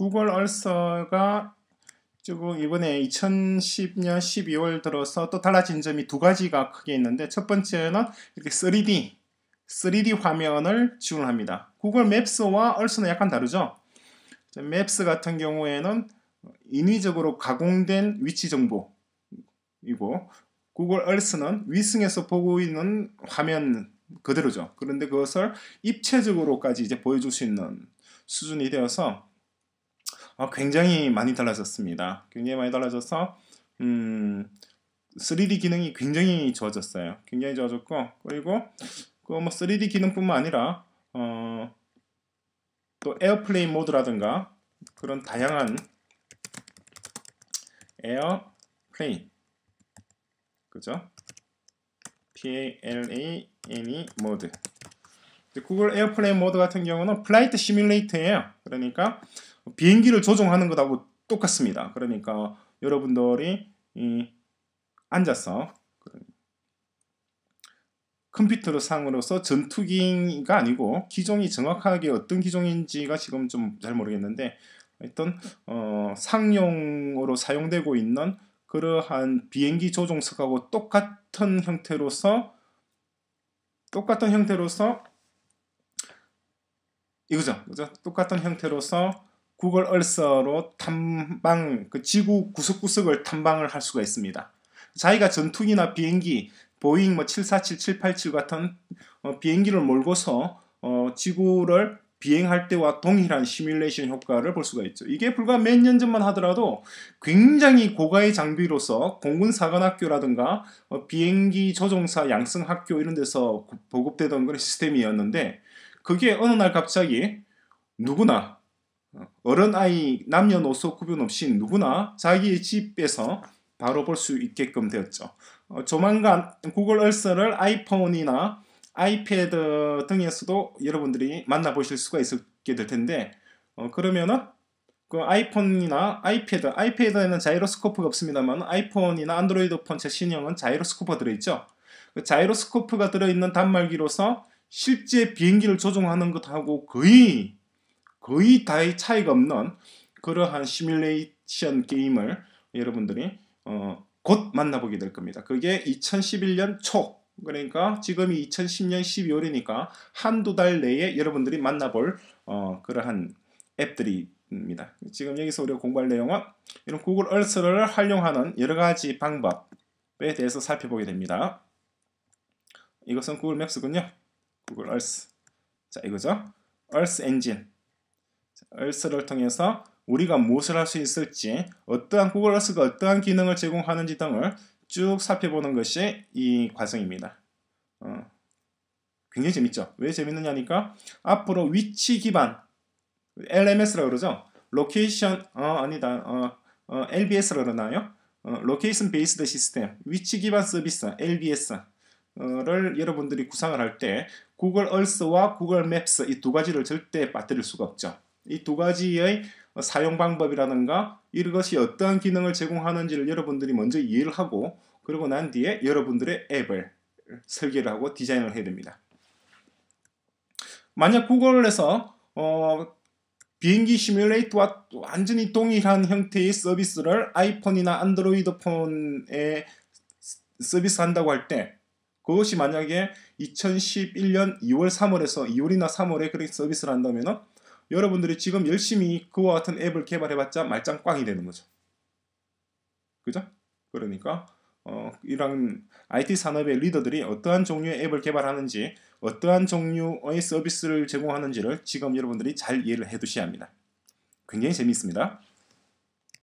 구글 얼서가 지금 이번에 2010년 12월 들어서 또 달라진 점이 두 가지가 크게 있는데 첫 번째는 이렇게 3D 3D 화면을 지원합니다. 구글 맵스와 얼스는 약간 다르죠. 맵스 같은 경우에는 인위적으로 가공된 위치 정보이고 구글 얼스는 위승에서 보고 있는 화면 그대로죠. 그런데 그것을 입체적으로까지 이제 보여줄 수 있는 수준이 되어서 어, 굉장히 많이 달라졌습니다. 굉장히 많이 달라져서 음, 3D 기능이 굉장히 좋아졌어요. 굉장히 좋아졌고 그리고 그뭐 3D 기능뿐만 아니라 어, 또 에어플레이 모드라든가 그런 다양한 에어플레인 그죠? P-A-L-A-N-E 모드 구글 에어플레인 모드 같은 경우는 플라이트 시뮬레이터예요. 그러니까 비행기를 조종하는 것하고 똑같습니다. 그러니까 여러분들이 앉아서 그 컴퓨터 로 상으로서 전투기가 아니고 기종이 정확하게 어떤 기종인지가 지금 좀 잘 모르겠는데 일단 어 상용으로 사용되고 있는 그러한 비행기 조종석하고 똑같은 형태로서 똑같은 형태로서 이거죠. 그죠? 똑같은 형태로서 구글 얼서로 탐방, 그 지구 구석구석을 탐방을 할 수가 있습니다. 자기가 전투기나 비행기, 보잉 뭐 747, 787 같은 어, 비행기를 몰고서 어, 지구를 비행할 때와 동일한 시뮬레이션 효과를 볼 수가 있죠. 이게 불과 몇 년 전만 하더라도 굉장히 고가의 장비로서 공군사관학교라든가 어, 비행기 조종사 양성학교 이런 데서 보급되던 그런 시스템이었는데 그게 어느 날 갑자기 누구나 어른 아이 남녀노소 구분 없이 누구나 자기의 집에서 바로 볼 수 있게끔 되었죠. 어, 조만간 구글 얼스를 아이폰이나 아이패드 등에서도 여러분들이 만나보실 수가 있게 될 텐데 어, 그러면은 그 아이폰이나 아이패드, 아이패드에는 자이로스코프가 없습니다만 아이폰이나 안드로이드폰 제 신형은 자이로스코프가 들어있죠. 그 자이로스코프가 들어있는 단말기로서 실제 비행기를 조종하는 것하고 거의 거의 다의 차이가 없는 그러한 시뮬레이션 게임을 여러분들이 어, 곧 만나보게 될 겁니다. 그게 2011년 초 그러니까 지금이 2010년 12월이니까 한두 달 내에 여러분들이 만나볼 어, 그러한 앱들입니다. 지금 여기서 우리가 공부할 내용은 이런 구글 얼스를 활용하는 여러 가지 방법에 대해서 살펴보게 됩니다. 이것은 구글 맵스군요. 구글 얼스 자 이거죠 얼스 엔진 얼스를 통해서 우리가 무엇을 할 수 있을지 어떠한 구글 얼스가 어떠한 기능을 제공하는지 등을 쭉 살펴보는 것이 이 과정입니다 어, 굉장히 재밌죠 왜 재밌느냐니까 앞으로 위치 기반 LMS라고 그러죠 로케이션 어 아니다 어, 어 LBS라고 그러나요 어, 로케이션 베이스드 시스템 위치 기반 서비스 LBS 를 여러분들이 구상을 할 때 구글 얼스와 구글 맵스 이 두 가지를 절대 빠뜨릴 수가 없죠. 이 두 가지의 사용 방법이라든가 이것이 어떠한 기능을 제공하는지를 여러분들이 먼저 이해를 하고 그리고 난 뒤에 여러분들의 앱을 설계를 하고 디자인을 해야 됩니다. 만약 구글에서 어, 비행기 시뮬레이터와 완전히 동일한 형태의 서비스를 아이폰이나 안드로이드 폰에 서비스한다고 할때 그것이 만약에 2011년 2월, 3월에서 2월이나 3월에 그런 서비스를 한다면 여러분들이 지금 열심히 그와 같은 앱을 개발해봤자 말짱 꽝이 되는 거죠. 그죠? 그러니까 어, 이런 IT 산업의 리더들이 어떠한 종류의 앱을 개발하는지 어떠한 종류의 서비스를 제공하는지를 지금 여러분들이 잘 이해를 해두셔야 합니다. 굉장히 재미있습니다.